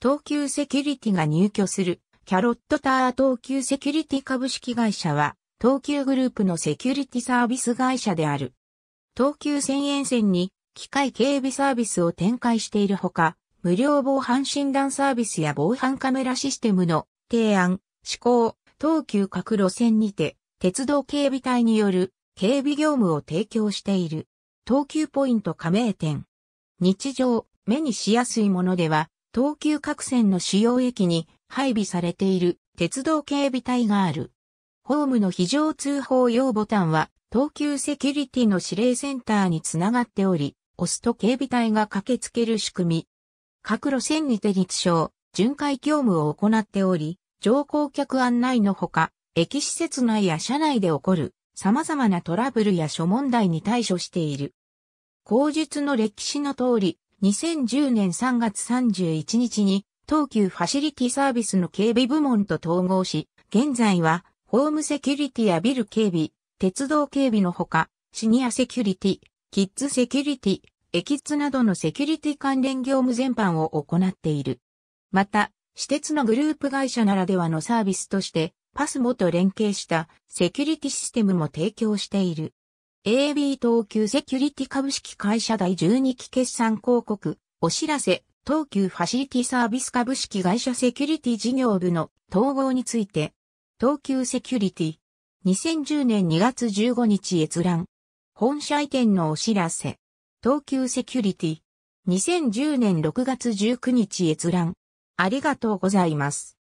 東急セキュリティが入居するキャロットター東急セキュリティ株式会社は東急グループのセキュリティサービス会社である。東急線沿線に機械警備サービスを展開しているほか、無料防犯診断サービスや防犯カメラシステムの提案、施行、東急各路線にて鉄道警備隊による警備業務を提供している。東急ポイント加盟店。日常、目にしやすいものでは、東急各線の主要駅に配備されている鉄道警備隊がある。ホームの非常通報用ボタンは東急セキュリティの指令センターにつながっており、押すと警備隊が駆けつける仕組み。各路線にて立証、巡回業務を行っており、乗降客案内のほか、駅施設内や車内で起こる様々なトラブルや諸問題に対処している。口述の歴史の通り、2010年3月31日に東急ファシリティサービスの警備部門と統合し、現在はホームセキュリティやビル警備、鉄道警備のほか、シニアセキュリティ、キッズセキュリティ、エキッズなどのセキュリティ関連業務全般を行っている。また、私鉄のグループ会社ならではのサービスとして、パスモと連携したセキュリティシステムも提供している。AB 東急セキュリティ株式会社第12期決算広告、お知らせ、東急ファシリティサービス株式会社セキュリティ事業部の統合について、東急セキュリティ、2010年2月15日閲覧、本社移転のお知らせ、東急セキュリティ、2010年6月19日閲覧、ありがとうございます。